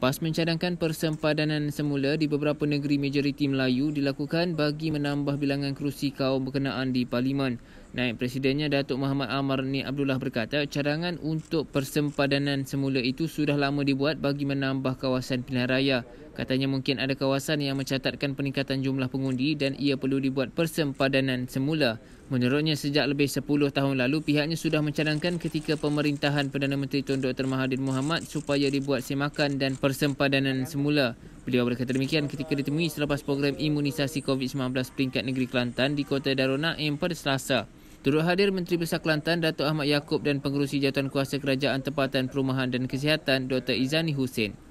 PAS mencadangkan persempadanan semula di beberapa negeri majoriti Melayu dilakukan bagi menambah bilangan kerusi kaum berkenaan di Parlimen. Naib Presidennya Datuk Muhammad Amar Ni Abdullah berkata cadangan untuk persempadanan semula itu sudah lama dibuat bagi menambah kawasan pilihan raya. Katanya mungkin ada kawasan yang mencatatkan peningkatan jumlah pengundi dan ia perlu dibuat persempadanan semula. Menurutnya sejak lebih 10 tahun lalu pihaknya sudah mencadangkan ketika pemerintahan Perdana Menteri Tun Dr. Mahathir Mohamad supaya dibuat semakan dan persempadanan semula. Beliau berkata demikian ketika ditemui selepas program imunisasi COVID-19 peringkat negeri Kelantan di Kota Darona Emper Selasa. Turut hadir Menteri Besar Kelantan Datuk Ahmad Yaakob dan Pengerusi Jawatan Kuasa Kerajaan Tempatan Perumahan dan Kesihatan Dr. Izani Hussein.